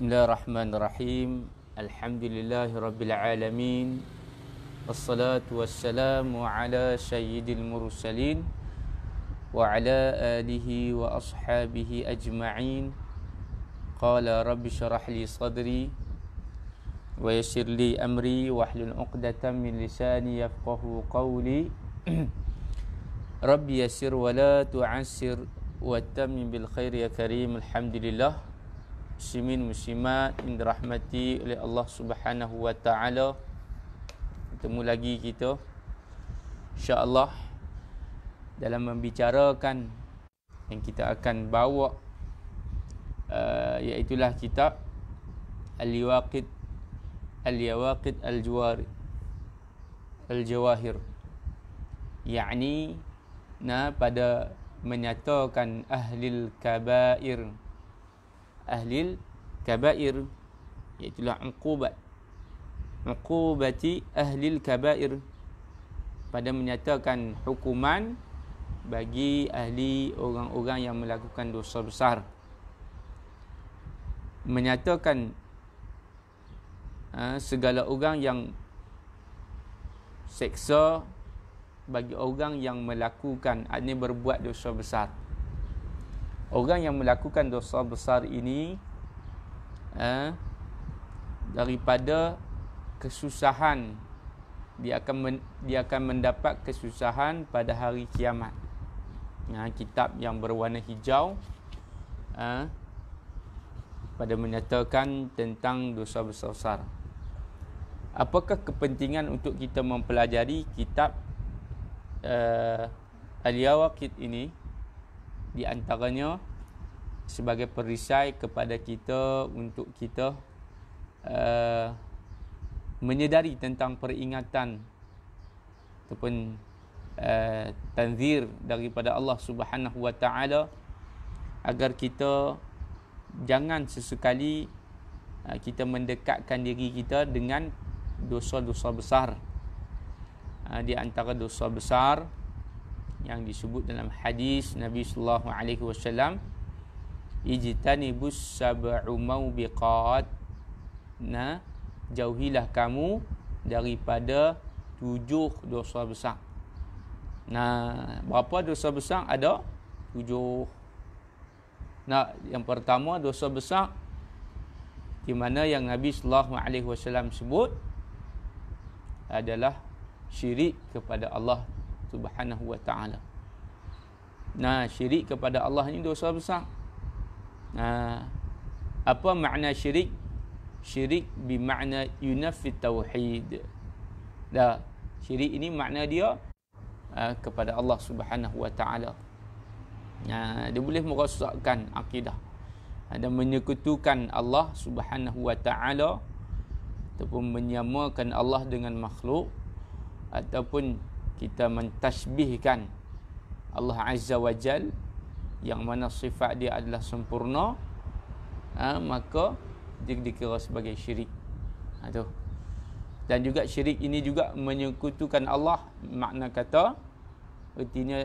بسم الله الرحمن الرحيم الحمد لله رب العالمين والصلاة والسلام على سيد المرسلين وعلى آله وأصحابه أجمعين قال رب شرح لي صدري ويسر لي أمري واحلل عقدة من لساني يفقه قولي رب يسر ولا تعسر واتمم بالخير يا كريم الحمد لله muslimin muslimat yang dirahmati oleh Allah Subhanahu wa taala. Bertemu lagi kita insya-Allah dalam membicarakan yang kita akan bawa uh, iaitu lah kitab Al-Yawaqid Al-Yawaqid Al-Jawari Al-Jawahir yakni na pada menyatakan ahli al-kabair Ahli kabair Iaitulah uqubat Uqubati ahli kabair Pada menyatakan hukuman Bagi ahli orang-orang yang melakukan dosa besar Menyatakan ha, Segala orang yang Seksa Bagi orang yang melakukan Ini ah, berbuat dosa besar orang yang melakukan dosa besar ini eh, daripada kesusahan dia akan men, dia akan mendapat kesusahan pada hari kiamat. Nah, kitab yang berwarna hijau eh, pada menyatakan tentang dosa besar-besar. Apakah kepentingan untuk kita mempelajari kitab eh, Al-Yawakid ini? di antaranya sebagai perisai kepada kita untuk kita uh, menyedari tentang peringatan ataupun uh, tanzir daripada Allah Subhanahu Wa Taala agar kita jangan sesekali uh, kita mendekatkan diri kita dengan dosa-dosa besar di antara dosa besar yang disebut dalam hadis Nabi sallallahu alaihi wasallam ijtanibus sab'u mawbiqat nah jauhilah kamu daripada tujuh dosa besar nah berapa dosa besar ada tujuh nah yang pertama dosa besar di mana yang Nabi sallallahu alaihi wasallam sebut adalah syirik kepada Allah subhanahu wa ta'ala Nah syirik kepada Allah ni dosa besar Nah Apa makna syirik? Syirik bimakna yunafid tawhid Dah Syirik ini makna dia uh, Kepada Allah subhanahu wa ta'ala Nah Dia boleh merosakkan akidah ah, Dan menyekutukan Allah subhanahu wa ta'ala Ataupun menyamakan Allah dengan makhluk Ataupun kita mentashbihkan Allah Azza wa Jal yang mana sifat dia adalah sempurna ha, maka dia dikira sebagai syirik ha, tu. dan juga syirik ini juga menyekutukan Allah makna kata artinya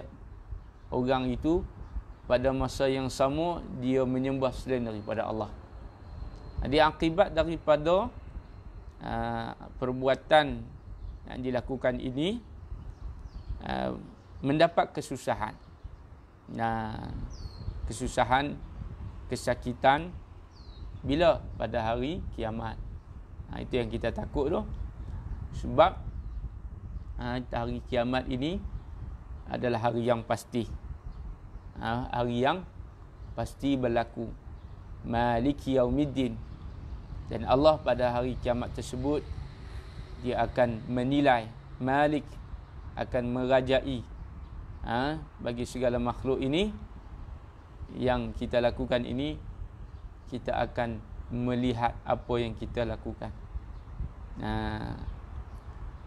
orang itu pada masa yang sama dia menyembah selain daripada Allah ha, di akibat daripada uh, perbuatan yang dilakukan ini Uh, mendapat kesusahan. Nah, kesusahan, kesakitan bila pada hari kiamat. Ha, itu yang kita takut tu. Sebab ha, hari kiamat ini adalah hari yang pasti. Ha, hari yang pasti berlaku. Maliki yaumiddin. Dan Allah pada hari kiamat tersebut dia akan menilai Malik akan merajai ha, bagi segala makhluk ini yang kita lakukan ini kita akan melihat apa yang kita lakukan ha,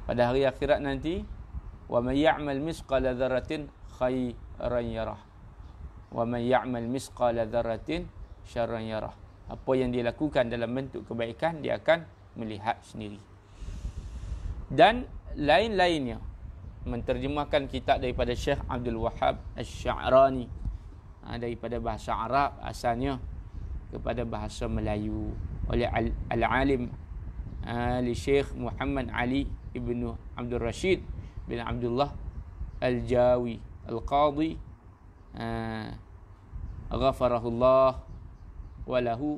pada hari akhirat nanti wa may ya'mal misqala dzarratin khairan yarah wa may ya'mal misqala dzarratin syarran yarah apa yang dia lakukan dalam bentuk kebaikan dia akan melihat sendiri dan lain-lainnya menterjemahkan kitab daripada Syekh Abdul Wahab Al-Sya'rani ha, daripada bahasa Arab asalnya kepada bahasa Melayu oleh Al-Alim Ali ha, Syekh Muhammad Ali Ibn Abdul Rashid bin Abdullah Al-Jawi Al-Qadi ha, Ghafarahullah Walahu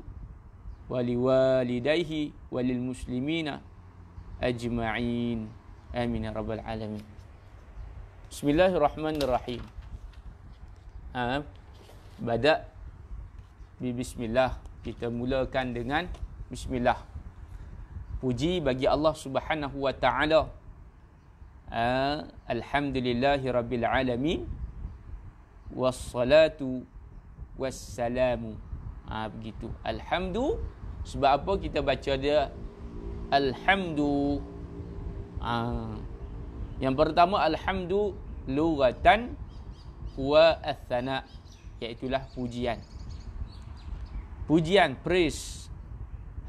Waliwalidayhi Walilmuslimina Ajma'in Amin ya Rabbal Alamin Bismillahirrahmanirrahim. Ha, badak di bismillah kita mulakan dengan bismillah. Puji bagi Allah Subhanahu wa taala. Ha, Alhamdulillahirabbil Wassalatu wassalamu. Ha, begitu. Alhamdu sebab apa kita baca dia? Alhamdu. Ha. Yang pertama alhamdu lugatan wa athana iaitulah pujian. Pujian praise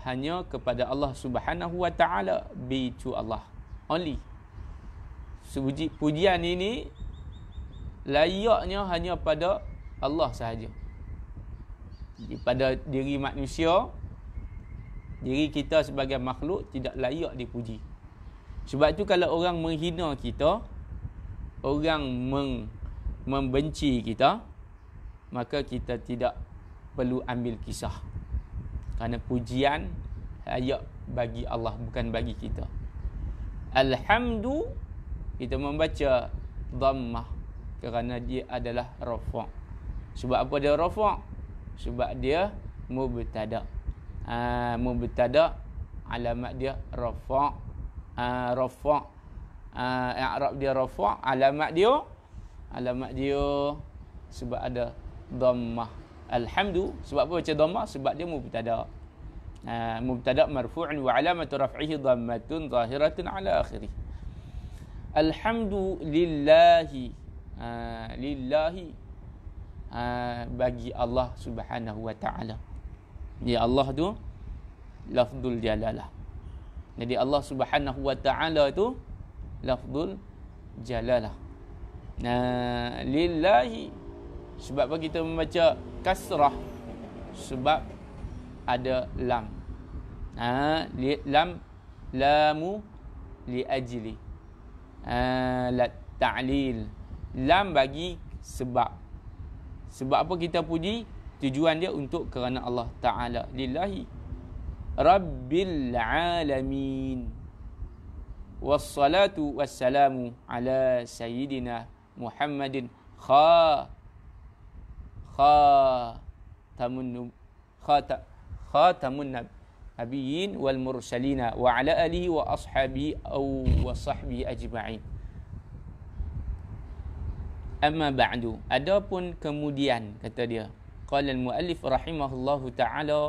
hanya kepada Allah Subhanahu wa taala bi to Allah only. Sebuji pujian ini layaknya hanya pada Allah sahaja. Jadi Pada diri manusia diri kita sebagai makhluk tidak layak dipuji. Sebab tu kalau orang menghina kita, orang meng, membenci kita, maka kita tidak perlu ambil kisah. Kerana pujian ayat bagi Allah bukan bagi kita. Alhamdu kita membaca dhammah kerana dia adalah rafa'. Sebab apa dia rafa'? Sebab dia mubtada. Ah mubtada alamat dia rafa' uh, rafa' uh, i'rab dia rafa' alamat dia alamat dia sebab ada dhammah alhamdu sebab apa baca dhammah sebab dia mubtada uh, mubtada marfu'un wa alamat raf'ihi dhammatun zahiratun ala akhiri alhamdu lillahi lillahi bagi Allah subhanahu wa ta'ala ya Allah tu lafzul jalalah jadi Allah Subhanahu Wa Taala itu lafzul jalalah. Nah, lillahi sebab apa kita membaca kasrah sebab ada lam. Ha, li, lam lamu li ajli. Ha, la ta'lil. Lam bagi sebab. Sebab apa kita puji? Tujuan dia untuk kerana Allah Ta'ala. Lillahi. رب العالمين والصلاة والسلام على سيدنا محمد خا خاتم خاتم النبيين والمرسلين وعلى آله وأصحابه أو وصحبه أجمعين أما بعد أدب كموديان كتديا قال المؤلف رحمه الله تعالى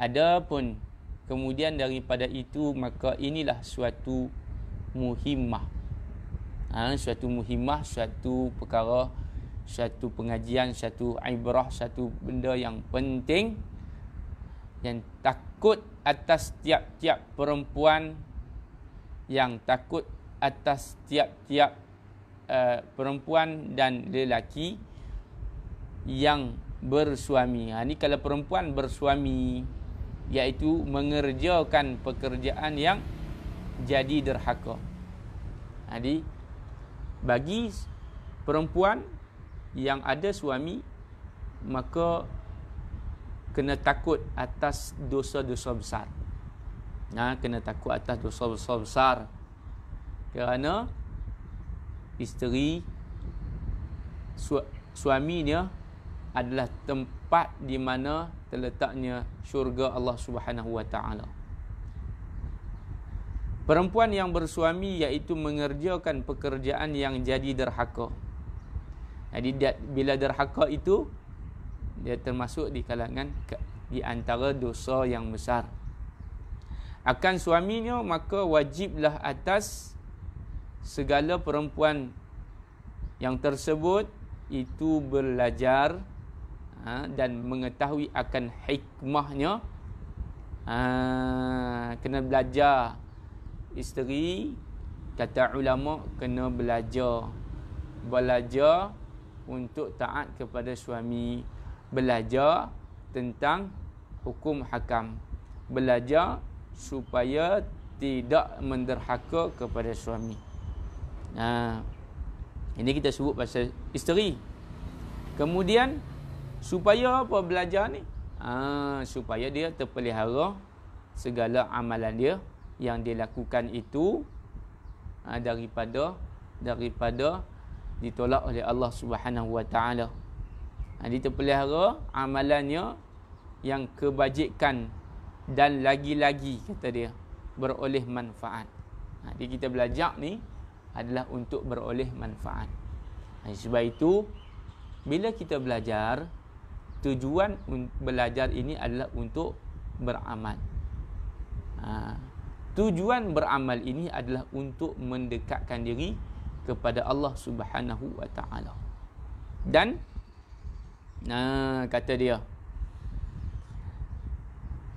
Adapun kemudian daripada itu maka inilah suatu muhimmah. Ha, suatu muhimmah, suatu perkara, suatu pengajian, suatu ibrah, suatu benda yang penting yang takut atas tiap-tiap perempuan yang takut atas tiap-tiap uh, perempuan dan lelaki yang bersuami. Ha, ini kalau perempuan bersuami, iaitu mengerjakan pekerjaan yang jadi derhaka. Jadi bagi perempuan yang ada suami maka kena takut atas dosa-dosa besar. Nah, ha, kena takut atas dosa-dosa besar. Kerana isteri su- suami dia adalah tempat di mana terletaknya syurga Allah Subhanahu wa taala. Perempuan yang bersuami iaitu mengerjakan pekerjaan yang jadi derhaka. Jadi bila derhaka itu dia termasuk di kalangan di antara dosa yang besar. Akan suaminya maka wajiblah atas segala perempuan yang tersebut itu belajar ha, dan mengetahui akan hikmahnya ha, kena belajar isteri kata ulama kena belajar belajar untuk taat kepada suami belajar tentang hukum hakam belajar supaya tidak menderhaka kepada suami ha, ini kita sebut pasal isteri Kemudian Supaya apa belajar ni? Ha, supaya dia terpelihara segala amalan dia yang dia lakukan itu ha, daripada daripada ditolak oleh Allah Subhanahu Wa Taala. Ha, dia terpelihara amalannya yang kebajikan dan lagi-lagi kata dia beroleh manfaat. Jadi ha, kita belajar ni adalah untuk beroleh manfaat. Ha, sebab itu bila kita belajar tujuan belajar ini adalah untuk beramal. Ha. Tujuan beramal ini adalah untuk mendekatkan diri kepada Allah Subhanahu Wa Taala. Dan nah ha, kata dia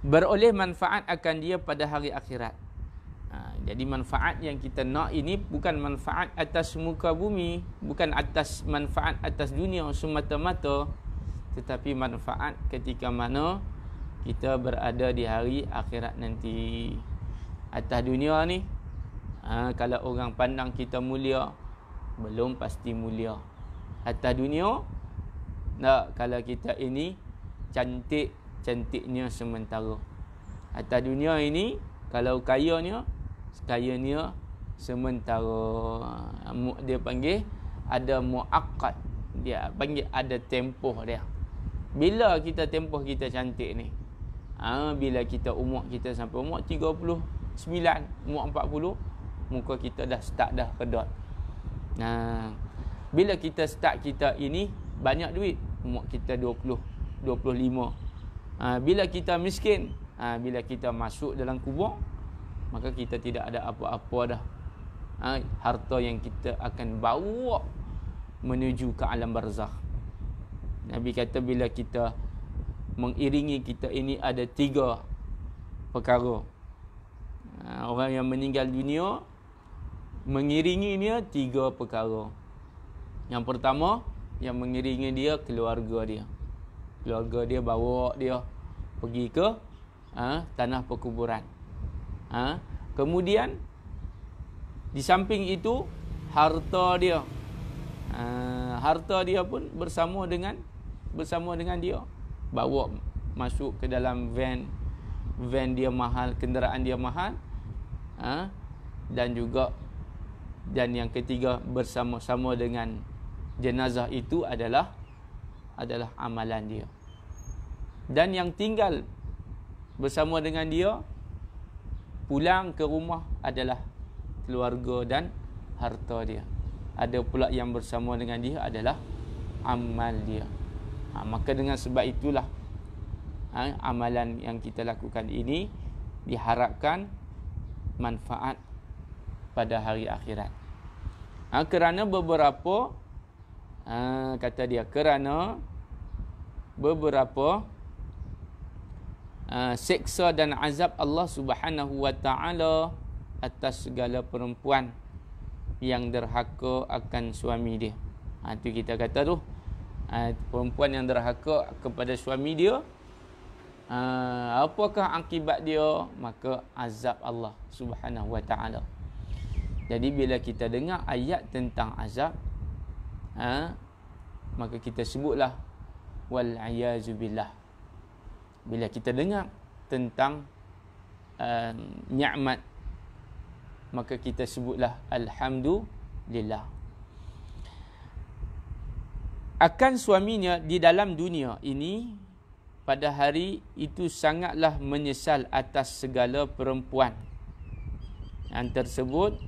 beroleh manfaat akan dia pada hari akhirat. Ha, jadi manfaat yang kita nak ini bukan manfaat atas muka bumi, bukan atas manfaat atas dunia semata-mata tetapi manfaat ketika mana kita berada di hari akhirat nanti atas dunia ni ha, kalau orang pandang kita mulia belum pasti mulia atas dunia nak kalau kita ini cantik cantiknya sementara atas dunia ini kalau kaya ni kaya ni sementara dia panggil ada muakkad dia panggil ada tempoh dia bila kita tempoh kita cantik ni? Ha, bila kita umur kita sampai umur 39, umur 40, muka kita dah start dah kedot. Ha, bila kita start kita ini, banyak duit, umur kita 20, 25. Ha, bila kita miskin, ha, bila kita masuk dalam kubur, maka kita tidak ada apa-apa dah. Ha, harta yang kita akan bawa menuju ke alam barzah. Nabi kata bila kita mengiringi kita ini ada tiga perkara. Ha, orang yang meninggal dunia mengiringi dia tiga perkara. Yang pertama yang mengiringi dia keluarga dia. Keluarga dia bawa dia pergi ke ha, tanah perkuburan. Ha, kemudian di samping itu harta dia. Ha, harta dia pun bersama dengan bersama dengan dia bawa masuk ke dalam van van dia mahal kenderaan dia mahal ha? dan juga dan yang ketiga bersama-sama dengan jenazah itu adalah adalah amalan dia dan yang tinggal bersama dengan dia pulang ke rumah adalah keluarga dan harta dia ada pula yang bersama dengan dia adalah amal dia ha, maka dengan sebab itulah ha, amalan yang kita lakukan ini diharapkan manfaat pada hari akhirat ha, kerana beberapa ha, kata dia kerana beberapa ha, seksa dan azab Allah Subhanahu wa taala atas segala perempuan yang derhaka akan suami dia. Ha, tu kita kata tu Ah, perempuan yang derhaka kepada suami dia uh, apakah akibat dia maka azab Allah Subhanahu wa taala jadi bila kita dengar ayat tentang azab uh, maka kita sebutlah wal ayazu billah bila kita dengar tentang uh, nikmat maka kita sebutlah alhamdulillah akan suaminya di dalam dunia ini pada hari itu sangatlah menyesal atas segala perempuan yang tersebut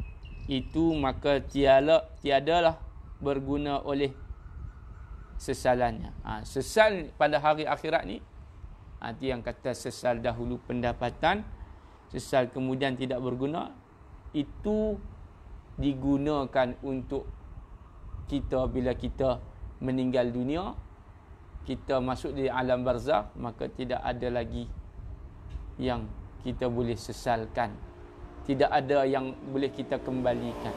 itu maka tiada tiadalah berguna oleh sesalannya. Ha, sesal pada hari akhirat ni nanti ha, yang kata sesal dahulu pendapatan sesal kemudian tidak berguna itu digunakan untuk kita bila kita meninggal dunia kita masuk di alam barzah maka tidak ada lagi yang kita boleh sesalkan tidak ada yang boleh kita kembalikan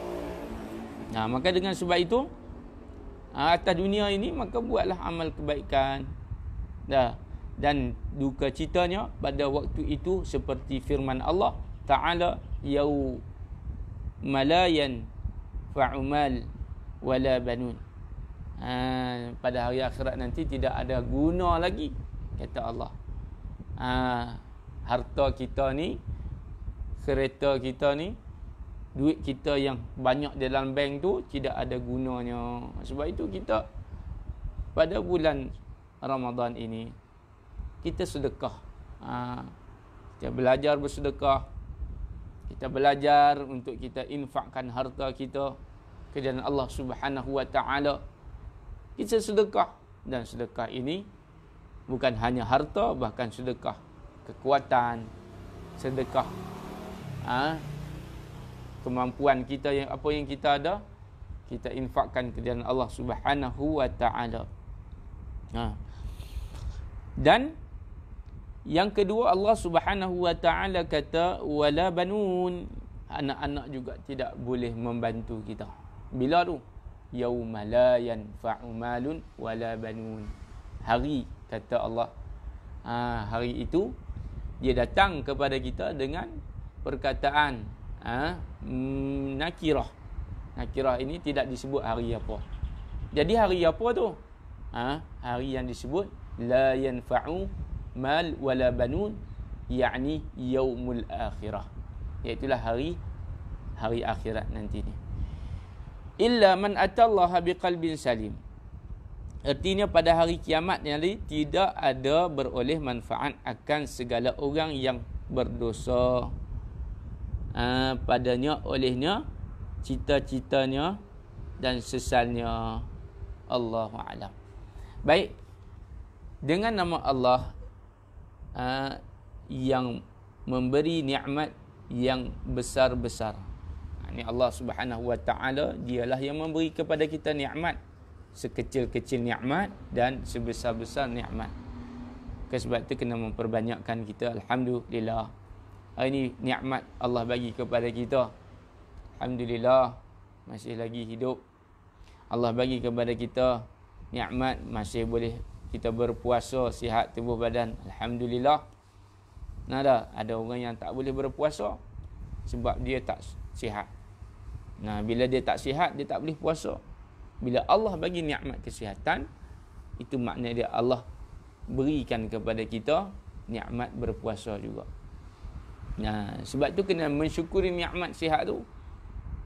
nah maka dengan sebab itu ah, atas dunia ini maka buatlah amal kebaikan dah dan duka citanya pada waktu itu seperti firman Allah taala yau malayan fa'umal wala banun ha, pada hari akhirat nanti tidak ada guna lagi kata Allah ha, harta kita ni kereta kita ni duit kita yang banyak dalam bank tu tidak ada gunanya sebab itu kita pada bulan Ramadan ini kita sedekah ha, kita belajar bersedekah kita belajar untuk kita infakkan harta kita ke jalan Allah Subhanahu wa taala kita sedekah dan sedekah ini bukan hanya harta bahkan sedekah kekuatan sedekah ha? kemampuan kita yang apa yang kita ada kita infakkan ke dalam Allah Subhanahu wa taala. Ha. Dan yang kedua Allah Subhanahu wa taala kata wala banun anak-anak juga tidak boleh membantu kita. Bila tu? yauma la yanfa'u malun wala banun hari kata Allah ha, hari itu dia datang kepada kita dengan perkataan ha, nakirah nakirah ini tidak disebut hari apa jadi hari apa tu ha, hari yang disebut la yanfa'u mal wala banun yakni yaumul akhirah iaitu hari hari akhirat nanti ni illa man atallaha biqalbin salim Artinya pada hari kiamat nanti tidak ada beroleh manfaat akan segala orang yang berdosa uh, padanya olehnya cita-citanya dan sesalnya Allah alam. Baik dengan nama Allah uh, yang memberi nikmat yang besar-besar. Ini Allah Subhanahu Wa Taala dialah yang memberi kepada kita nikmat sekecil-kecil nikmat dan sebesar-besar nikmat. Kan sebab itu kena memperbanyakkan kita alhamdulillah. Ah, ini nikmat Allah bagi kepada kita. Alhamdulillah masih lagi hidup. Allah bagi kepada kita nikmat masih boleh kita berpuasa sihat tubuh badan alhamdulillah. Nada ada orang yang tak boleh berpuasa sebab dia tak sihat. Nah, bila dia tak sihat, dia tak boleh puasa. Bila Allah bagi nikmat kesihatan, itu makna dia Allah berikan kepada kita nikmat berpuasa juga. Nah, sebab tu kena mensyukuri nikmat sihat tu.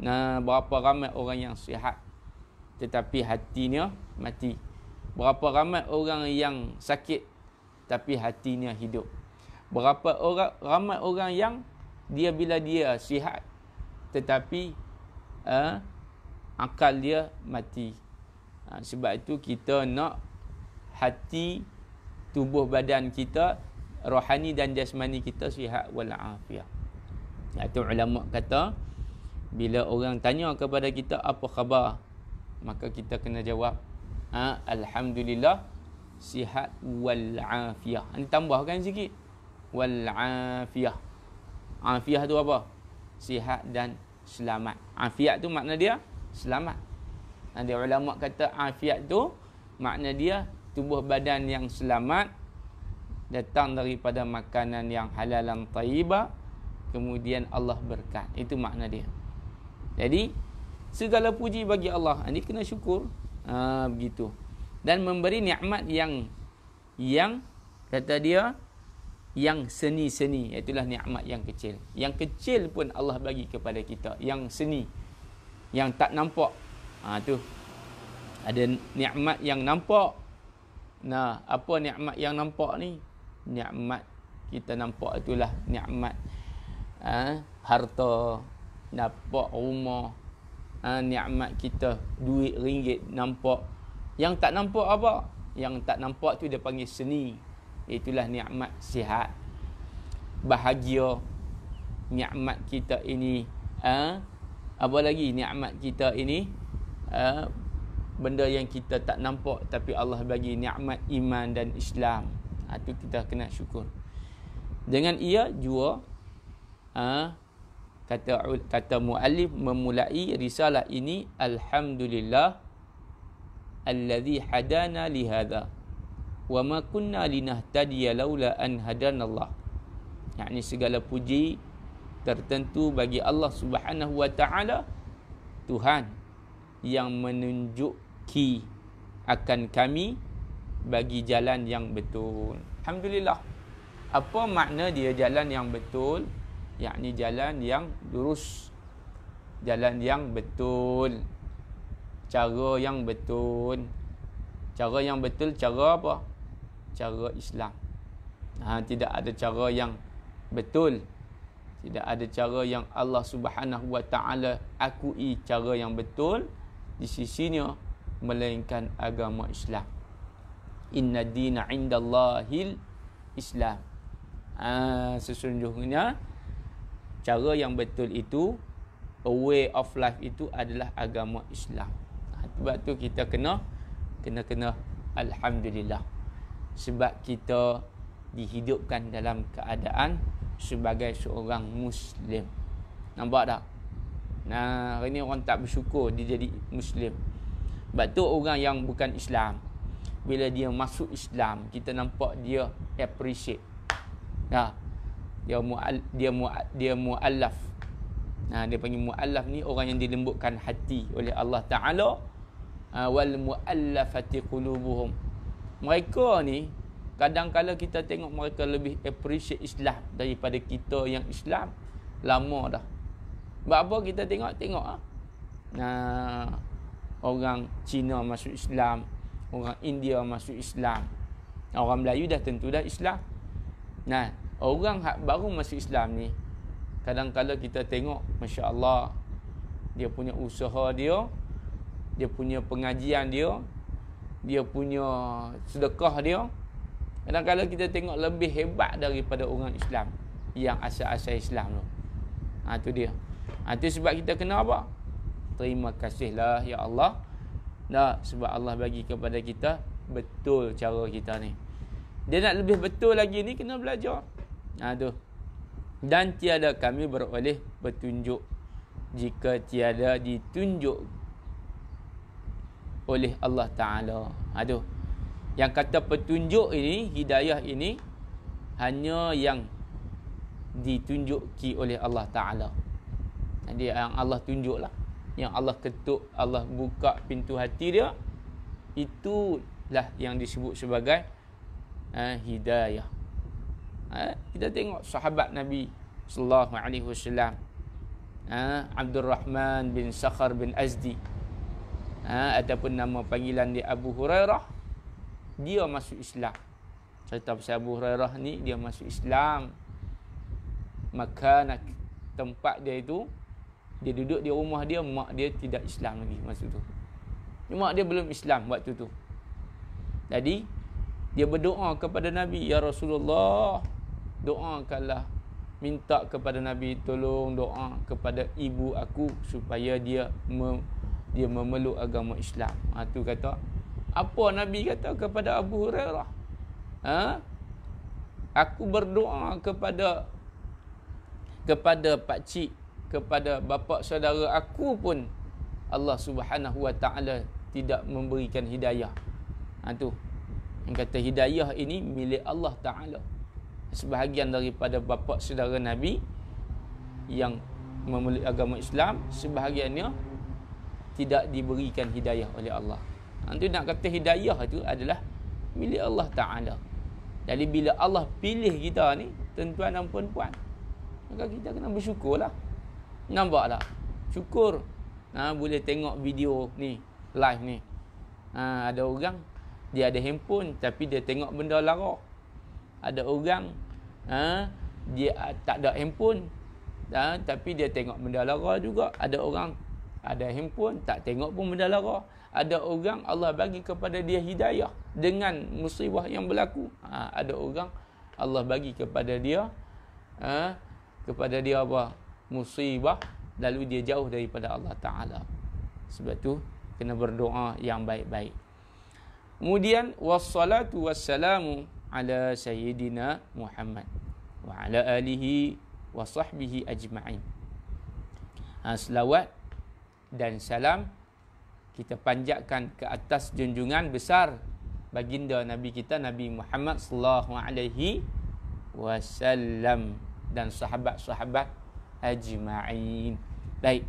Nah, berapa ramai orang yang sihat tetapi hatinya mati. Berapa ramai orang yang sakit tapi hatinya hidup. Berapa orang ramai orang yang dia bila dia sihat tetapi uh, akal dia mati. Ha, sebab itu kita nak hati, tubuh badan kita, rohani dan jasmani kita sihat walafiat. Itu ya, ulama kata, bila orang tanya kepada kita apa khabar, maka kita kena jawab, ha, Alhamdulillah, sihat walafiat. Ini tambahkan sikit. Walafiat. Afiat tu apa? Sihat dan selamat. Afiat tu makna dia selamat. Ada ulama kata afiat tu makna dia tubuh badan yang selamat datang daripada makanan yang halal dan thayyibah kemudian Allah berkat. Itu makna dia. Jadi segala puji bagi Allah. Ini kena syukur. Ha, begitu. Dan memberi nikmat yang yang kata dia yang seni-seni itulah nikmat yang kecil yang kecil pun Allah bagi kepada kita yang seni yang tak nampak ha tu ada nikmat yang nampak nah apa nikmat yang nampak ni nikmat kita nampak itulah nikmat ha, harta nampak rumah ha, nikmat kita duit ringgit nampak yang tak nampak apa yang tak nampak tu dia panggil seni Itulah nikmat sihat Bahagia Nikmat kita ini ha? Apa lagi nikmat kita ini ha? Benda yang kita tak nampak Tapi Allah bagi nikmat iman dan Islam ha, Itu kita kena syukur Dengan ia jua ha? kata kata muallif memulai risalah ini alhamdulillah allazi hadana lihada wa ma kunna linahtadiya laula an hadanallah yakni segala puji tertentu bagi Allah Subhanahu wa taala Tuhan yang menunjuki akan kami bagi jalan yang betul alhamdulillah apa makna dia jalan yang betul yakni jalan yang lurus jalan yang betul cara yang betul cara yang betul cara apa cara Islam. Ha, tidak ada cara yang betul. Tidak ada cara yang Allah Subhanahu Wa Taala akui cara yang betul di sisinya melainkan agama Islam. Inna dina indallahil Islam. Ha, sesungguhnya cara yang betul itu a way of life itu adalah agama Islam. Ha, sebab tu kita kena kena kena alhamdulillah sebab kita dihidupkan dalam keadaan sebagai seorang muslim. Nampak tak? Nah, hari ni orang tak bersyukur dia jadi muslim. Sebab tu orang yang bukan Islam bila dia masuk Islam, kita nampak dia appreciate. Nah. Dia mu'al dia mu'al dia mu'allaf. Nah, dia panggil mu'allaf ni orang yang dilembutkan hati oleh Allah Taala ah, wal mu'allafati qulubuhum mereka ni kadang kala kita tengok mereka lebih appreciate Islam daripada kita yang Islam lama dah. Sebab apa kita tengok tengok ah. Nah, orang Cina masuk Islam, orang India masuk Islam. Orang Melayu dah tentu dah Islam. Nah, orang Hak baru masuk Islam ni kadang kala kita tengok masya-Allah dia punya usaha dia, dia punya pengajian dia, dia punya sedekah dia kadang kalau kita tengok lebih hebat daripada orang Islam yang asal-asal Islam tu ha, tu dia ha, tu sebab kita kena apa? terima kasihlah ya Allah dah sebab Allah bagi kepada kita betul cara kita ni dia nak lebih betul lagi ni kena belajar ha, tu dan tiada kami beroleh petunjuk jika tiada ditunjuk oleh Allah Ta'ala Aduh Yang kata petunjuk ini Hidayah ini Hanya yang Ditunjuki oleh Allah Ta'ala Jadi yang Allah tunjuklah Yang Allah ketuk Allah buka pintu hati dia Itulah yang disebut sebagai eh, Hidayah eh, Kita tengok sahabat Nabi Sallallahu Alaihi Wasallam eh, Abdul Rahman bin Sakhar bin Azdi ha, ataupun nama panggilan dia Abu Hurairah dia masuk Islam cerita pasal Abu Hurairah ni dia masuk Islam maka nak tempat dia itu dia duduk di rumah dia mak dia tidak Islam lagi masa tu mak dia belum Islam waktu tu jadi dia berdoa kepada Nabi ya Rasulullah doakanlah minta kepada Nabi tolong doa kepada ibu aku supaya dia me- dia memeluk agama Islam. Ha tu kata apa Nabi kata kepada Abu Hurairah? Ha? Aku berdoa kepada kepada pak cik, kepada bapa saudara aku pun Allah Subhanahu Wa Taala tidak memberikan hidayah. Ha tu. Yang kata hidayah ini milik Allah Taala. Sebahagian daripada bapa saudara Nabi yang memeluk agama Islam, sebahagiannya tidak diberikan hidayah oleh Allah. Itu ha, nak kata hidayah itu adalah milik Allah Ta'ala. Jadi bila Allah pilih kita ni, tuan-tuan dan puan-puan, maka kita kena bersyukur lah, Nampak tak? Syukur. Ha, boleh tengok video ni, live ni. Ha, ada orang, dia ada handphone tapi dia tengok benda larok. Ada orang, ha, dia tak ada handphone ha, tapi dia tengok benda larok juga. Ada orang ada himpun tak tengok pun benda lara ada orang Allah bagi kepada dia hidayah dengan musibah yang berlaku ha, ada orang Allah bagi kepada dia ha, kepada dia apa musibah lalu dia jauh daripada Allah taala sebab tu kena berdoa yang baik-baik kemudian wassalatu wassalamu ala sayyidina Muhammad wa ala alihi wa sahbihi ajma'in ha, selawat dan salam kita panjatkan ke atas junjungan besar baginda Nabi kita Nabi Muhammad sallallahu alaihi wasallam dan sahabat-sahabat ajma'in. Baik.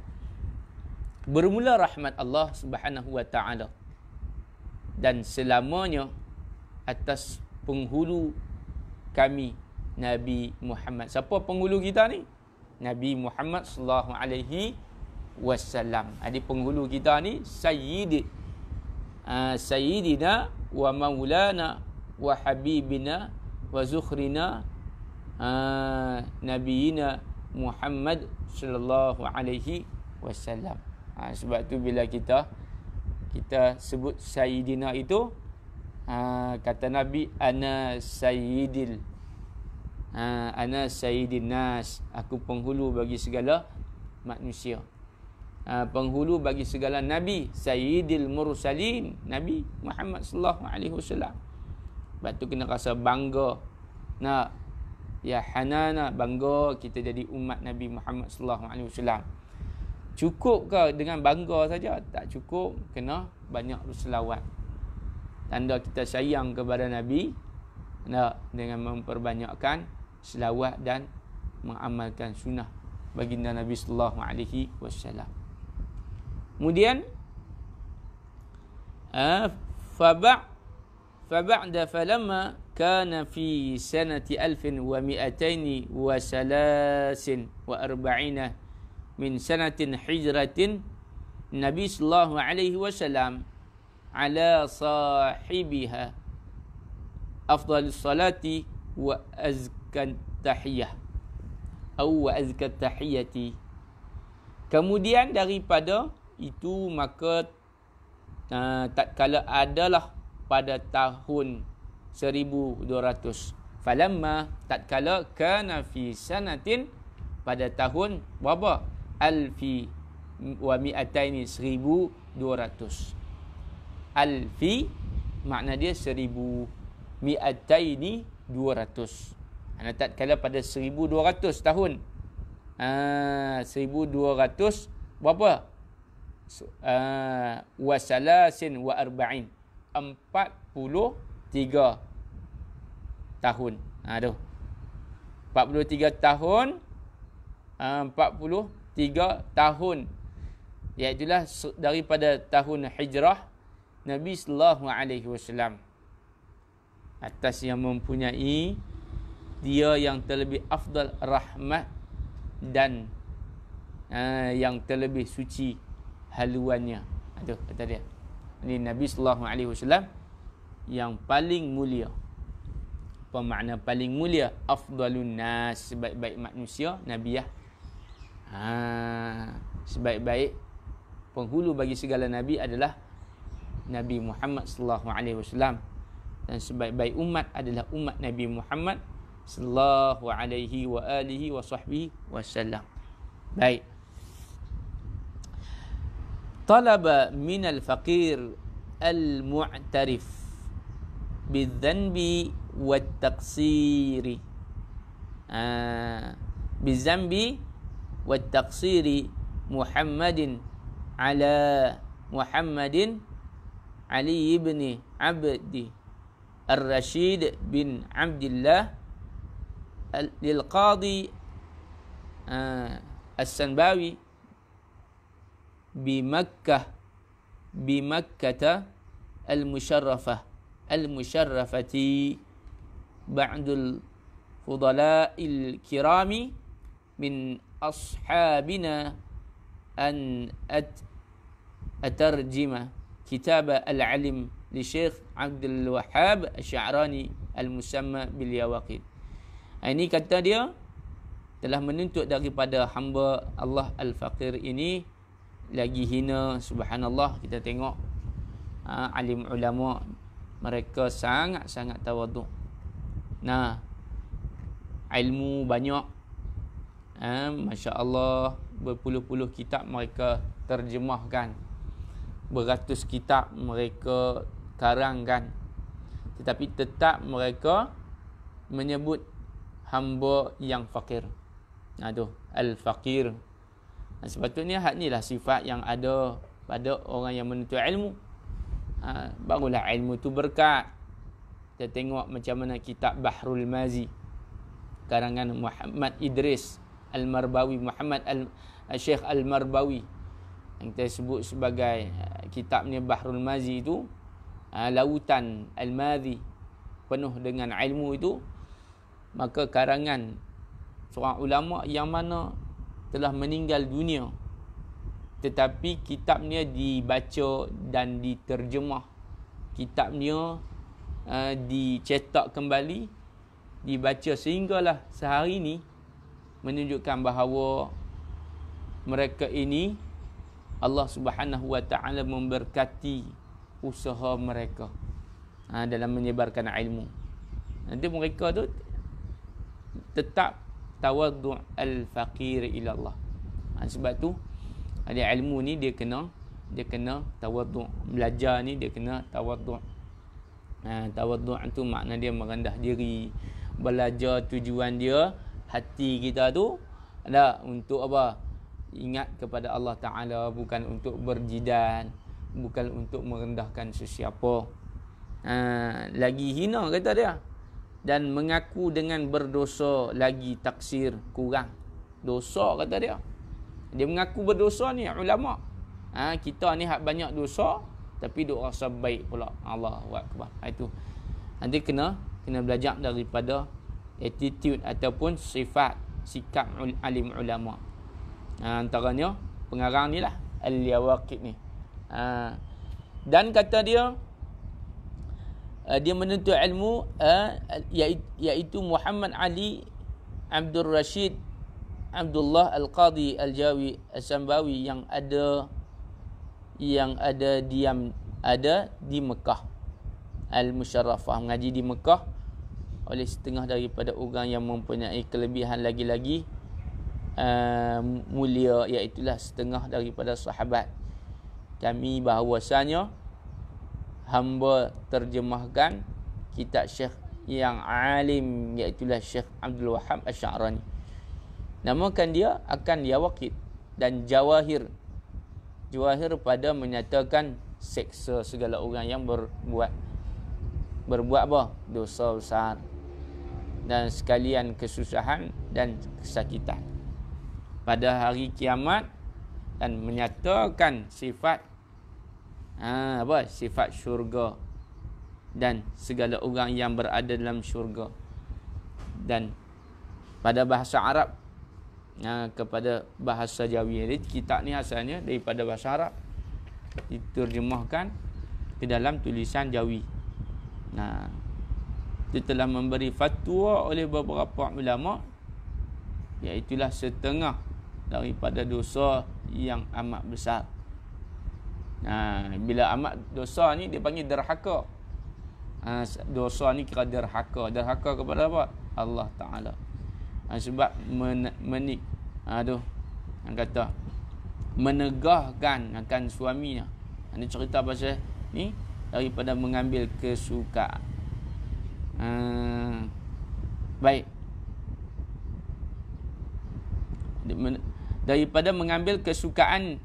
Bermula rahmat Allah Subhanahu wa taala dan selamanya atas penghulu kami Nabi Muhammad. Siapa penghulu kita ni? Nabi Muhammad sallallahu alaihi wassalam. Jadi penghulu kita ni sayyidi. Ah, sayyidina wa maulana wa habibina wa zukhrina ah, nabiyina Muhammad sallallahu alaihi wasallam. Ah, sebab tu bila kita kita sebut sayyidina itu kata nabi ana sayyidil ana sayyidin aku penghulu bagi segala manusia. Ah, penghulu bagi segala nabi sayyidil mursalin nabi Muhammad sallallahu alaihi wasallam batu kena rasa bangga nak ya hanana bangga kita jadi umat nabi Muhammad sallallahu alaihi wasallam cukup ke dengan bangga saja tak cukup kena banyak selawat. tanda kita sayang kepada nabi nak dengan memperbanyakkan selawat dan mengamalkan sunnah baginda nabi sallallahu alaihi wasallam Kemudian ha, fa ba fa ba'da falamma kana fi sanati alfin wa mi'ataini wa salasin wa arba'ina min sanatin hijratin Nabi sallallahu alaihi wasallam ala sahibiha afdal salati wa azkan tahiyah atau wa azkan tahiyati kemudian daripada itu maka uh, ah, tak kala adalah pada tahun 1200 falamma tak kala kana fi sanatin pada tahun berapa alfi wa mi'ataini 1200 alfi makna dia 1000 mi'ataini 200 ana tak kala pada 1200 tahun ah uh, 1200 berapa Ah, wasalasin wa arba'in empat puluh tiga tahun. Aduh. Ah, tiga tahun ah, empat puluh tiga tahun iaitu lah daripada tahun hijrah Nabi sallallahu alaihi wasallam atas yang mempunyai dia yang terlebih afdal rahmat dan uh, yang terlebih suci haluannya. aduh, ha, kata dia. Ini Nabi sallallahu alaihi wasallam yang paling mulia. Apa makna paling mulia? Afdalun nas, sebaik-baik manusia, Nabi ya. Ha, sebaik-baik penghulu bagi segala nabi adalah Nabi Muhammad sallallahu alaihi wasallam dan sebaik-baik umat adalah umat Nabi Muhammad sallallahu alaihi wa alihi wa wasallam. Baik. طلب من الفقير المعترف بالذنب والتقصير آه بالذنب والتقصير محمد على محمد علي بن عبد الرشيد بن عبد الله للقاضي آه السنباوي بمكة بمكة المشرفة المشرفة بعد الفضلاء الكرام من أصحابنا أن أترجم كتاب العلم لشيخ عبد الوهاب الشعراني المسمى musamma Ini kata dia telah menuntut daripada hamba Allah al-Faqir ini lagi hina subhanallah kita tengok ha, alim ulama mereka sangat-sangat tawaduk nah ilmu banyak ha, Masya Allah berpuluh-puluh kitab mereka terjemahkan beratus kitab mereka karangkan tetapi tetap mereka menyebut hamba yang fakir nah tu al-faqir Ha, sepatutnya hak ni lah sifat yang ada pada orang yang menuntut ilmu. Ha, barulah ilmu tu berkat. Kita tengok macam mana kitab Bahrul Mazi. Karangan Muhammad Idris Al-Marbawi. Muhammad Al eh, Syekh Al-Marbawi. Yang kita sebut sebagai eh, ni Bahrul Mazi itu. Ha, lautan Al-Mazi. Penuh dengan ilmu itu. Maka karangan seorang ulama yang mana telah meninggal dunia tetapi kitabnya dibaca dan diterjemah kitabnya uh, eh, dicetak kembali dibaca sehinggalah sehari ini menunjukkan bahawa mereka ini Allah Subhanahu Wa Taala memberkati usaha mereka uh, dalam menyebarkan ilmu nanti mereka tu tetap tawadhu' al-faqir ila Allah. Ha, sebab tu ada ilmu ni dia kena dia kena tawadhu' belajar ni dia kena tawadhu'. Ha, tawadhu' tu makna dia merendah diri, belajar tujuan dia hati kita tu ada untuk apa? Ingat kepada Allah Taala bukan untuk berjidan, bukan untuk merendahkan sesiapa. Ha, lagi hina kata dia dan mengaku dengan berdosa lagi taksir kurang dosa kata dia dia mengaku berdosa ni ulama ha, kita ni hak banyak dosa tapi duk rasa baik pula Allah Akbar ha, itu nanti kena kena belajar daripada attitude ataupun sifat sikap ul alim ulama ha, antaranya pengarang ni lah al-yawakid ni ha, dan kata dia Eh, dia menuntut ilmu eh, iaitu Muhammad Ali Abdul Rashid Abdullah Al-Qadi Al-Jawi Al-Sambawi yang ada yang ada diam ada di Mekah Al-Musharrafah mengaji di Mekah oleh setengah daripada orang yang mempunyai kelebihan lagi-lagi uh, mulia iaitu setengah daripada sahabat kami bahawasanya hamba terjemahkan kitab Syekh yang alim iaitu lah Syekh Abdul Wahab Asy'arani. Namakan dia akan Yawaqid dan Jawahir. Jawahir pada menyatakan seksa segala orang yang berbuat berbuat apa? Dosa besar dan sekalian kesusahan dan kesakitan. Pada hari kiamat dan menyatakan sifat ha, apa sifat syurga dan segala orang yang berada dalam syurga dan pada bahasa Arab ha, kepada bahasa Jawi ini kitab ni asalnya daripada bahasa Arab diterjemahkan ke dalam tulisan Jawi. Nah, ha. dia telah memberi fatwa oleh beberapa ulama iaitu setengah daripada dosa yang amat besar. Ha, bila amat dosa ni dia panggil derhaka. Ha, dosa ni kira derhaka. Derhaka kepada apa? Allah Taala. Ha, sebab men menik. Aduh. Ha, Yang kata menegahkan akan suaminya. Ha, Ini cerita pasal ni daripada mengambil kesukaan. Hmm, baik. Daripada mengambil kesukaan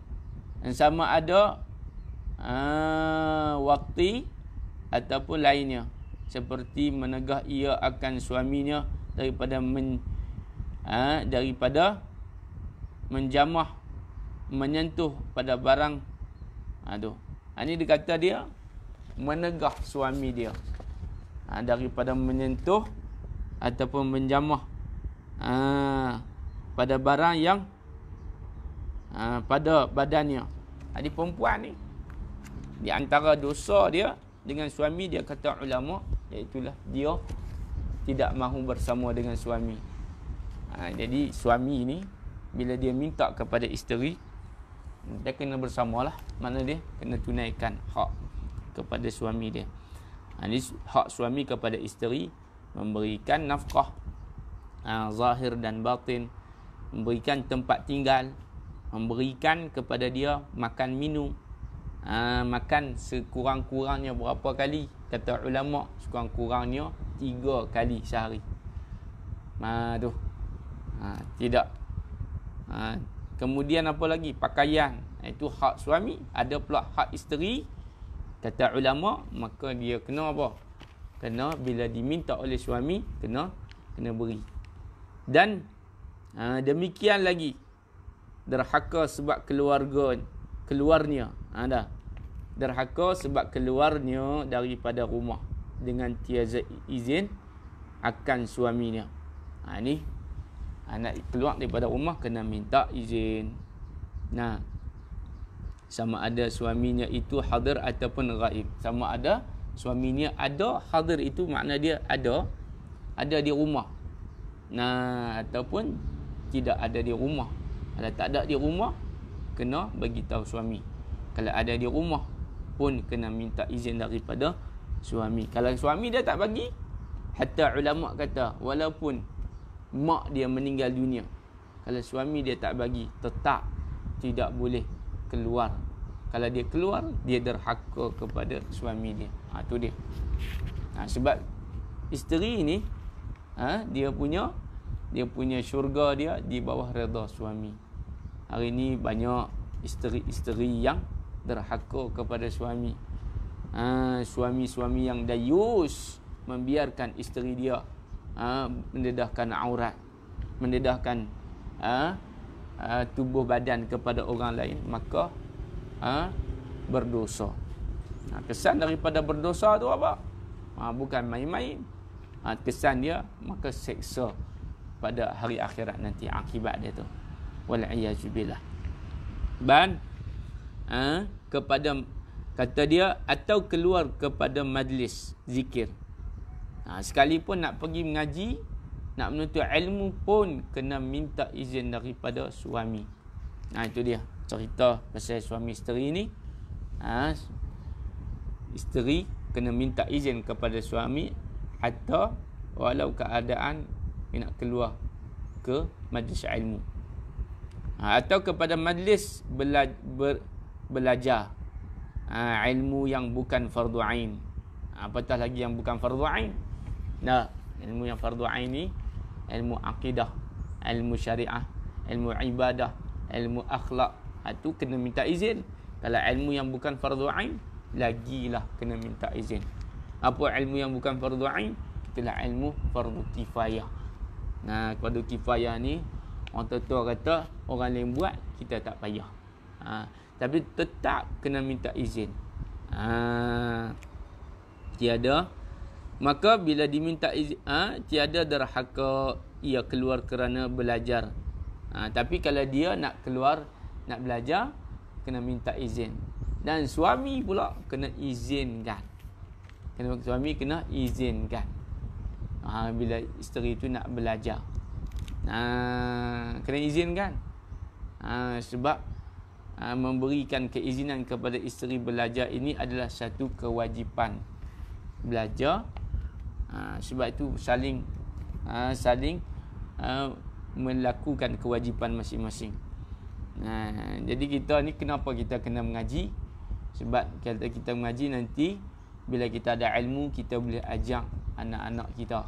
sama ada uh, ah, waktu ataupun lainnya seperti menegah ia akan suaminya daripada men, uh, daripada menjamah menyentuh pada barang aduh ha, ah, ini dikata dia menegah suami dia ha, daripada menyentuh ataupun menjamah ha, pada barang yang ha, pada badannya ha, perempuan ni di antara dosa dia dengan suami dia kata ulama iaitulah dia tidak mahu bersama dengan suami. Ha, jadi suami ni bila dia minta kepada isteri dia kena bersamalah. Mana dia kena tunaikan hak kepada suami dia. Ha, ini hak suami kepada isteri memberikan nafkah ha, zahir dan batin memberikan tempat tinggal memberikan kepada dia makan minum ha, makan sekurang-kurangnya berapa kali kata ulama sekurang-kurangnya tiga kali sehari ha, tu ha, tidak ha, kemudian apa lagi pakaian ha, itu hak suami ada pula hak isteri kata ulama maka dia kena apa kena bila diminta oleh suami kena kena beri dan ha, demikian lagi derhaka sebab keluarga keluarnya ada ha, derhaka sebab keluarnya daripada rumah dengan tiada izin akan suaminya ha, ni anak ha, keluar daripada rumah kena minta izin nah sama ada suaminya itu hadir ataupun raib, sama ada suaminya ada hadir itu makna dia ada ada di rumah nah ataupun tidak ada di rumah ada tak ada di rumah kena bagi tahu suami kalau ada di rumah pun kena minta izin daripada suami kalau suami dia tak bagi hatta ulama kata walaupun mak dia meninggal dunia kalau suami dia tak bagi tetap tidak boleh keluar kalau dia keluar dia derhaka kepada suami dia ha tu dia ha, sebab isteri ini, ha, dia punya dia punya syurga dia di bawah redha suami Hari ini banyak isteri-isteri yang derhaka kepada suami. Ha, suami-suami yang dayus membiarkan isteri dia ha, mendedahkan aurat, mendedahkan ha, ha, tubuh badan kepada orang lain, maka ha, berdosa. Ha, kesan daripada berdosa tu apa? Ha, bukan main-main. Ha, kesan dia, maka seksa pada hari akhirat nanti akibat dia tu wal billah ban ha, kepada kata dia atau keluar kepada majlis zikir ha, sekalipun nak pergi mengaji nak menuntut ilmu pun kena minta izin daripada suami nah ha, itu dia cerita pasal suami isteri ni ha, isteri kena minta izin kepada suami atau walau keadaan nak keluar ke majlis ilmu ha, atau kepada majlis bela, ber, belajar ha, ilmu yang bukan fardu ain ha, apatah lagi yang bukan fardu ain nah ilmu yang fardu ain ni ilmu akidah ilmu syariah ilmu ibadah ilmu akhlak ha, tu kena minta izin kalau ilmu yang bukan fardu ain lagilah kena minta izin apa ilmu yang bukan fardu ain itulah ilmu fardu kifayah nah ha, kepada kifayah ni orang tua-tua kata orang lain buat kita tak payah ha. tapi tetap kena minta izin ha. tiada maka bila diminta izin ha, tiada derhaka ia keluar kerana belajar ha. tapi kalau dia nak keluar nak belajar kena minta izin dan suami pula kena izinkan kena suami kena izinkan ha, bila isteri itu nak belajar ha, kena izinkan ha, sebab ha, memberikan keizinan kepada isteri belajar ini adalah satu kewajipan belajar ha, sebab itu saling ha, saling ha, melakukan kewajipan masing-masing ha, jadi kita ni kenapa kita kena mengaji sebab kalau kita mengaji nanti bila kita ada ilmu kita boleh ajak anak-anak kita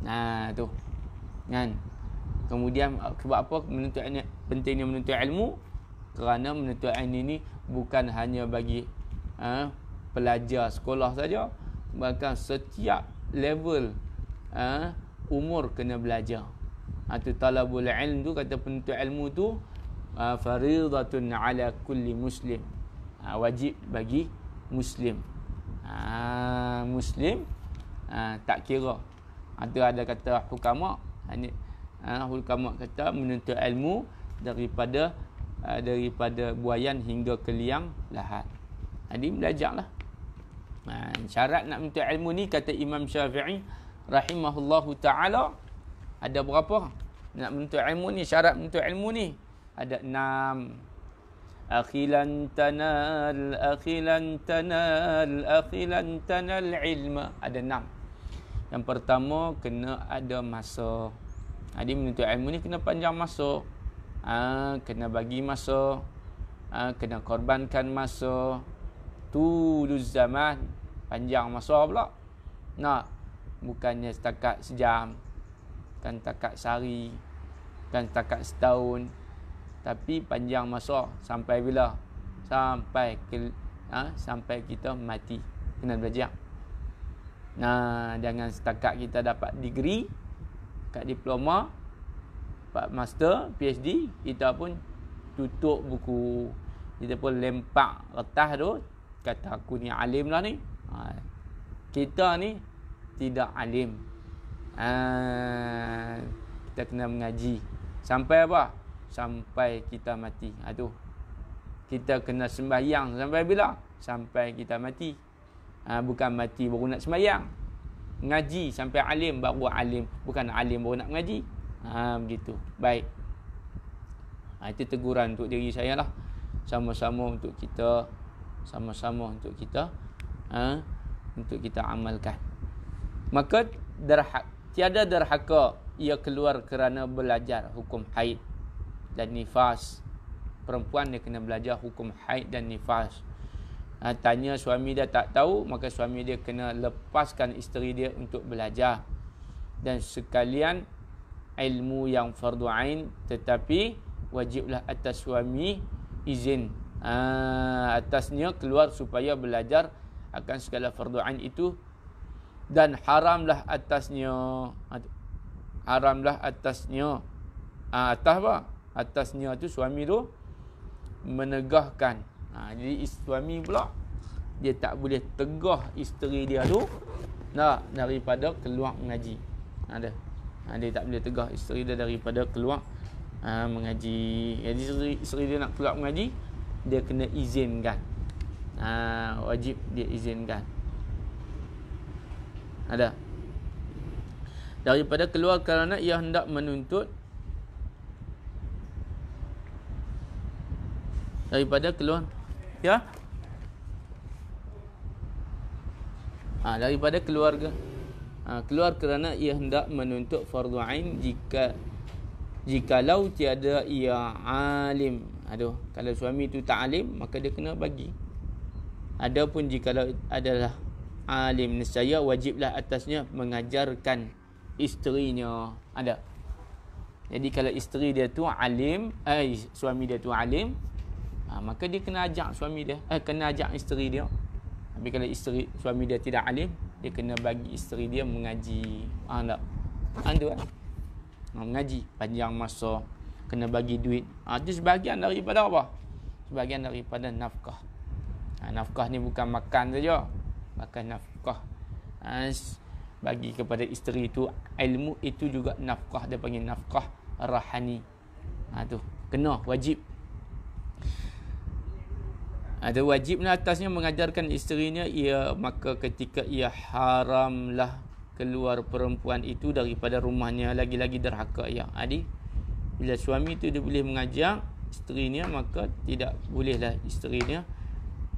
nah tu kan Kemudian uh, sebab apa penentuannya pentingnya menuntut ilmu? Kerana menuntut ilmu ini bukan hanya bagi ha, pelajar sekolah saja, bahkan setiap level ha, umur kena belajar. Atu ha, talabul ilm tu kata penuntut ilmu tu ha, faridatun ala kulli muslim. Ha, wajib bagi muslim. Ha, muslim ha, tak kira. Atau ha, ada kata hukama ini ha, Ahul ha, Kamak kata menuntut ilmu daripada ha, daripada buayan hingga ke liang lahat. Jadi ha, belajarlah. syarat nak menuntut ilmu ni kata Imam Syafi'i rahimahullahu taala ada berapa? Nak menuntut ilmu ni syarat menuntut ilmu ni ada enam. Akhilan tanal, akhilan tanal, akhilan tanal ilma. Ada enam. Yang pertama, kena ada masa ha, menuntut ilmu ni kena panjang masa ha, Kena bagi masa ha, Kena korbankan masa Tu zaman Panjang masa pula Nak Bukannya setakat sejam Bukan setakat sehari Bukan setakat setahun Tapi panjang masa Sampai bila Sampai ke, ha, Sampai kita mati Kena belajar Nah, jangan setakat kita dapat degree kad diploma master PhD kita pun tutup buku kita pun lempak retas tu kata aku ni alim lah ni ha. kita ni tidak alim ha. kita kena mengaji sampai apa sampai kita mati ha, kita kena sembahyang sampai bila sampai kita mati ha, bukan mati baru nak sembahyang ngaji sampai alim baru alim bukan alim baru nak mengaji ha begitu baik ha, itu teguran untuk diri saya lah sama-sama untuk kita sama-sama untuk kita ha untuk kita amalkan maka derhak tiada derhaka ia keluar kerana belajar hukum haid dan nifas perempuan dia kena belajar hukum haid dan nifas ha, tanya suami dia tak tahu maka suami dia kena lepaskan isteri dia untuk belajar dan sekalian ilmu yang fardu ain tetapi wajiblah atas suami izin ha, atasnya keluar supaya belajar akan segala fardu ain itu dan haramlah atasnya haramlah atasnya ha, atas apa atasnya tu suami tu menegahkan ha, Jadi suami pula Dia tak boleh tegah isteri dia tu Dah daripada keluar mengaji Ada ha, ha, Dia tak boleh tegah isteri dia daripada keluar ha, mengaji Jadi isteri, isteri dia nak keluar mengaji Dia kena izinkan ha, Wajib dia izinkan Ada Daripada keluar kerana ia hendak menuntut Daripada keluar ya. Ha, daripada keluarga ha, keluar kerana ia hendak menuntut fardu ain jika jika jikalau tiada ia alim. Aduh, kalau suami itu tak alim maka dia kena bagi. Adapun jikalau adalah alim nescaya wajiblah atasnya mengajarkan isterinya. Ada. Jadi kalau isteri dia tu alim, eh suami dia tu alim, ha, maka dia kena ajak suami dia eh, kena ajak isteri dia tapi kalau isteri suami dia tidak alim dia kena bagi isteri dia mengaji ah ha, tak anda eh? ha, mengaji panjang masa kena bagi duit ha, itu sebahagian daripada apa sebahagian daripada nafkah ha, nafkah ni bukan makan saja makan nafkah ha, bagi kepada isteri itu ilmu itu juga nafkah dia panggil nafkah rahani ha, tu kena wajib ada wajibnya atasnya mengajarkan isterinya ia maka ketika ia haramlah keluar perempuan itu daripada rumahnya lagi-lagi derhaka ya Adik bila suami itu dia boleh mengajar isterinya maka tidak bolehlah isterinya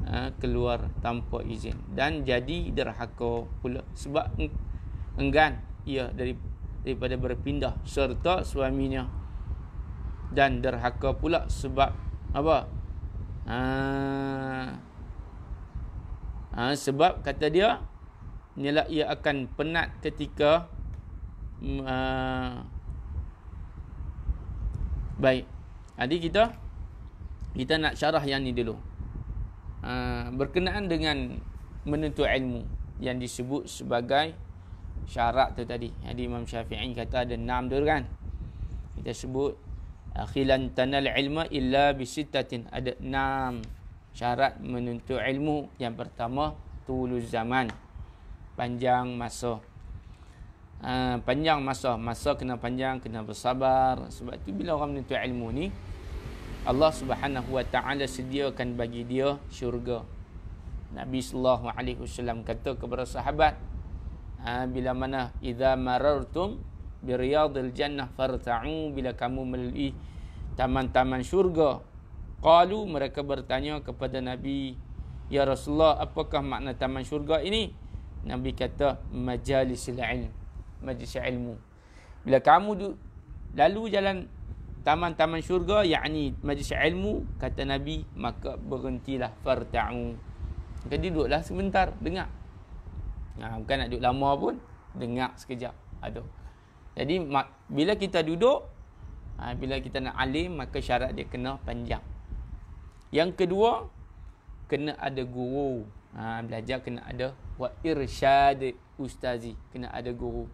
ha, keluar tanpa izin dan jadi derhaka pula sebab enggan ia dari daripada berpindah serta suaminya dan derhaka pula sebab apa Ha, ha, sebab kata dia ialah ia akan penat ketika ha, baik. Jadi kita kita nak syarah yang ni dulu. Ha, berkenaan dengan menentu ilmu yang disebut sebagai syarat tu tadi. Jadi Imam Syafi'i kata ada enam tu kan. Kita sebut Akhilan tanal ilma illa bisittatin. Ada enam syarat menuntut ilmu. Yang pertama, tulus zaman. Panjang masa. Uh, panjang masa. Masa kena panjang, kena bersabar. Sebab tu bila orang menuntut ilmu ni, Allah subhanahu wa ta'ala sediakan bagi dia syurga. Nabi sallallahu alaihi wasallam kata kepada sahabat, ha, bila mana, idha marartum, biriyadil jannah farta'u bila kamu melalui taman-taman syurga qalu mereka bertanya kepada nabi ya rasulullah apakah makna taman syurga ini nabi kata majalisil ilm majlis ilmu bila kamu du- lalu jalan taman-taman syurga yakni majlis ilmu kata nabi maka berhentilah farta'u jadi duduklah sebentar dengar nah, ha, bukan nak duduk lama pun dengar sekejap aduh jadi bila kita duduk ha, bila kita nak alim maka syarat dia kena panjang. Yang kedua kena ada guru. Ha, belajar kena ada wa irsyad ustazi, kena ada guru.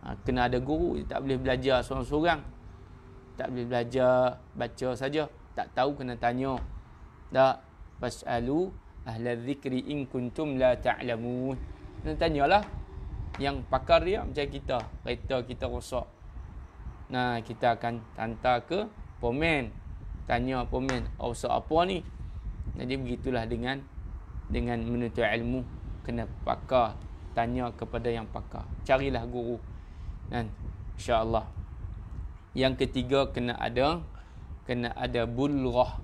Ha, kena ada guru, tak boleh belajar seorang-seorang. Tak boleh belajar baca saja, tak tahu kena tanya. Dak fasalu ahlaz zikri in kuntum la ta'lamun. Kena tanyalah yang pakar dia macam kita kereta kita rosak nah kita akan hantar ke pomen tanya pomen oh, rosak apa ni jadi begitulah dengan dengan menuntut ilmu kena pakar tanya kepada yang pakar carilah guru dan insyaallah yang ketiga kena ada kena ada bulghah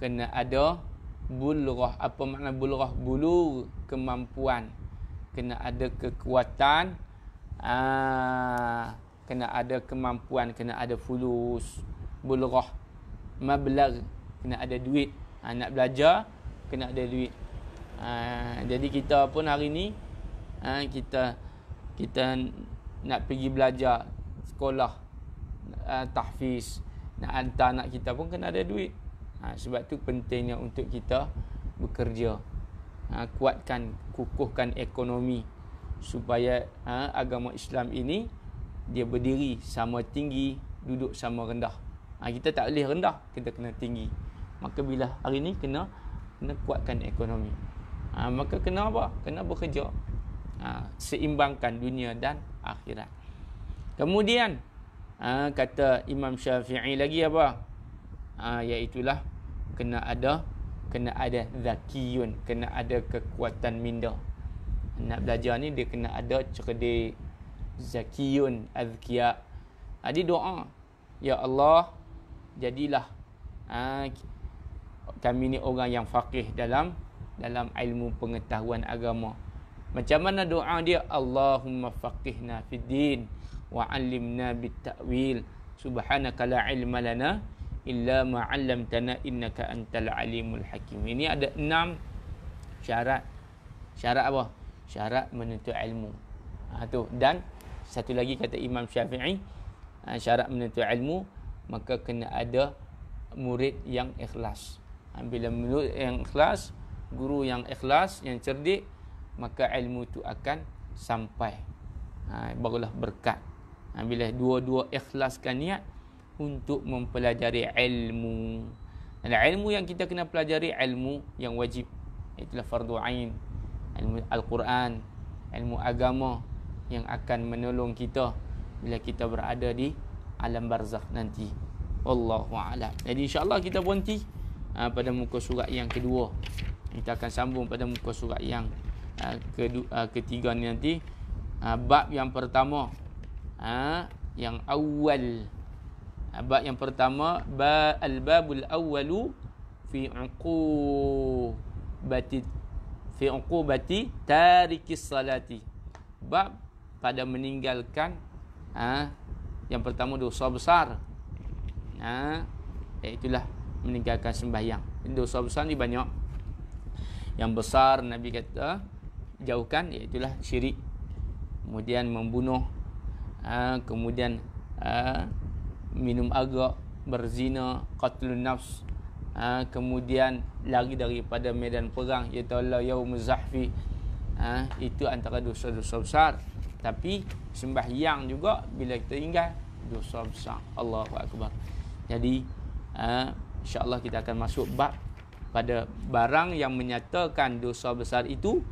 kena ada bulghah apa makna bulghah bulu kemampuan kena ada kekuatan aa, ah, kena ada kemampuan kena ada fulus bulghah mablag kena ada duit ha, nak belajar kena ada duit ha, jadi kita pun hari ni ha, kita kita nak pergi belajar sekolah ha, tahfiz nak hantar anak kita pun kena ada duit ha, sebab tu pentingnya untuk kita bekerja ha, kuatkan kukuhkan ekonomi supaya ha, agama Islam ini dia berdiri sama tinggi duduk sama rendah ha, kita tak boleh rendah kita kena tinggi maka bila hari ini kena kena kuatkan ekonomi ha, maka kena apa kena bekerja ha, seimbangkan dunia dan akhirat kemudian ha, kata Imam Syafi'i lagi apa ha, iaitulah kena ada kena ada zakiyun kena ada kekuatan minda nak belajar ni dia kena ada cerdik zakiyun azkiya jadi ah, doa ya Allah jadilah ha, kami ni orang yang faqih dalam dalam ilmu pengetahuan agama macam mana doa dia Allahumma faqihna fid din wa alimna bit ta'wil subhanaka la ilma lana illa inna ka antal alimul hakim. Ini ada enam syarat. Syarat apa? Syarat menuntut ilmu. Ha, tu. Dan satu lagi kata Imam Syafi'i, ha, syarat menuntut ilmu, maka kena ada murid yang ikhlas. Ha, bila murid yang ikhlas, guru yang ikhlas, yang cerdik, maka ilmu itu akan sampai. Ha, barulah berkat. Ha, bila dua-dua ikhlaskan niat, untuk mempelajari ilmu. Dan ilmu yang kita kena pelajari ilmu yang wajib. Itulah fardu ain. Ilmu al-Quran, ilmu agama yang akan menolong kita bila kita berada di alam barzakh nanti. Wallahu a'lam. Jadi insya-Allah kita berhenti ah, pada muka surat yang kedua. Kita akan sambung pada muka surat yang ah, kedua, ah, ketiga ni nanti. bab yang pertama yang awal Ah, bab yang pertama ba al babul awwalu fi uqubati fi uqubati tariki salati bab pada meninggalkan ha, yang pertama dosa besar ha, ah, itulah meninggalkan sembahyang dosa besar ni banyak yang besar nabi kata jauhkan iaitu syirik kemudian membunuh ha, kemudian ha, minum agak, berzina, qatlu nafs. Ha, kemudian lari daripada medan perang iaitu Allah yaumul zahfi. Ha, itu antara dosa-dosa besar. Tapi sembahyang juga bila kita ingat dosa besar. Allahu akbar. Jadi ha, insya-Allah kita akan masuk bab pada barang yang menyatakan dosa besar itu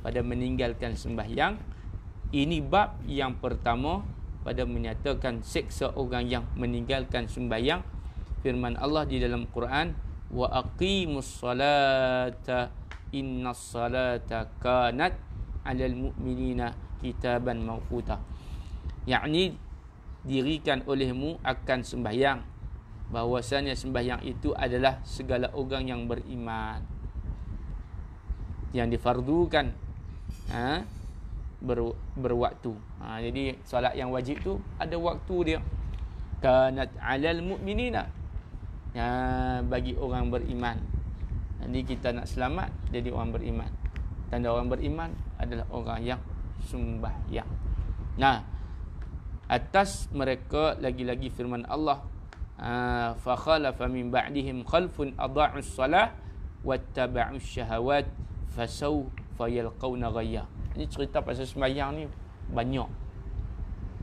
pada meninggalkan sembahyang ini bab yang pertama pada menyatakan seksa orang yang meninggalkan sembahyang firman Allah di dalam Quran wa aqimus salata innas salata kanat alal mu'minina kitaban mawquta yakni dirikan olehmu akan sembahyang bahwasanya sembahyang itu adalah segala orang yang beriman yang difardukan ha ber, berwaktu. Ha, jadi solat yang wajib tu ada waktu dia. Kanat alal mu'minina. Ha, bagi orang beriman. Jadi kita nak selamat jadi orang beriman. Tanda orang beriman adalah orang yang sumbah sembahyang. Nah, atas mereka lagi-lagi firman Allah ah, fa khalafa min ba'dihim khalfun adha'us salah wattaba'us syahawat fasaw fayalqauna ghayya. Ini cerita pasal sembahyang ni banyak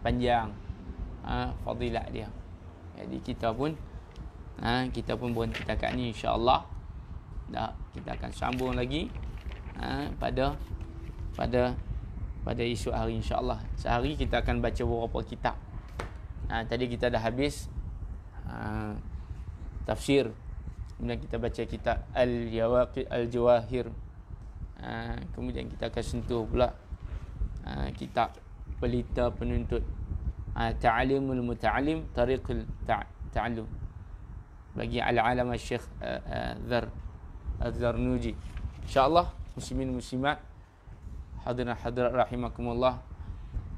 panjang ha, fadilat dia. Jadi kita pun ha, kita pun berhenti dekat ni insya-Allah. Dah kita akan sambung lagi ha, pada pada pada isu hari insya-Allah. Sehari kita akan baca beberapa kitab. Ha, tadi kita dah habis ha, tafsir kemudian kita baca kitab al-yawaqi al-jawahir al jawahir ha, Kemudian kita akan sentuh pula ha, Kitab Pelita Penuntut ha, Ta'alimul Muta'alim Tariqul Ta'alim Bagi Al-Alam Syekh syeikh uh, eh, uh, Zar Al-Zarnuji InsyaAllah Muslimin Muslimat Hadirin Hadirat Rahimakumullah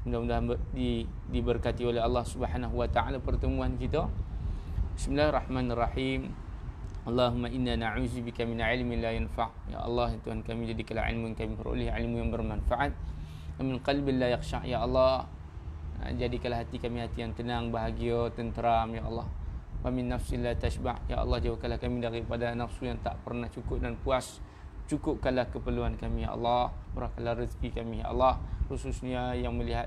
Mudah-mudahan di, diberkati oleh Allah Subhanahu Wa Taala pertemuan kita Bismillahirrahmanirrahim Bismillahirrahmanirrahim Allahumma inna na'uzubika min ilmin la yanfa' Ya Allah, ya Tuhan kami jadikanlah ilmu yang kami peroleh Ilmu yang bermanfaat dan Amin qalbin la yakshak Ya Allah Jadikanlah hati kami hati yang tenang, bahagia, tenteram Ya Allah Wa min nafsin la tashba' Ya Allah, jauhkanlah kami daripada nafsu yang tak pernah cukup dan puas Cukupkanlah keperluan kami Ya Allah Berakanlah rezeki kami Ya Allah Khususnya yang melihat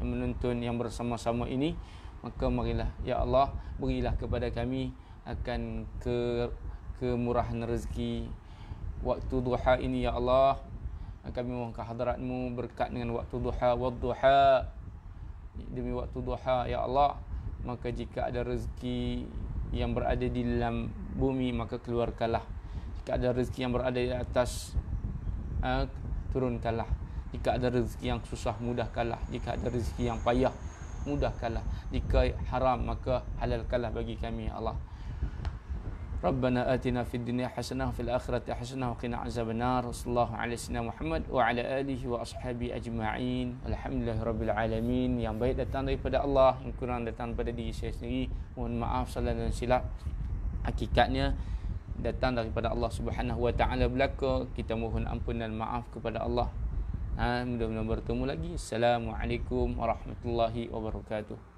Yang menonton yang bersama-sama ini Maka marilah Ya Allah Berilah kepada kami akan ke kemurahan rezeki waktu duha ini ya Allah kami mohon kehadiratmu berkat dengan waktu duha wad duha demi waktu duha ya Allah maka jika ada rezeki yang berada di dalam bumi maka keluarkanlah jika ada rezeki yang berada di atas ha, turunkanlah jika ada rezeki yang susah mudahkanlah jika ada rezeki yang payah mudahkanlah jika haram maka halalkanlah bagi kami ya Allah Rabbana آتنا في الدنيا حسنة وفي الآخرة حسنة وقنا عذاب النار صلى الله عليه سيدنا محمد وعلى آله وأصحابه أجمعين الحمد لله رب العالمين yang baik datang daripada Allah yang kurang datang daripada diri saya sendiri mohon maaf salah dan silap hakikatnya datang daripada Allah Subhanahu wa taala belaka kita mohon ampun dan maaf kepada Allah ha mudah-mudahan bertemu lagi assalamualaikum warahmatullahi wabarakatuh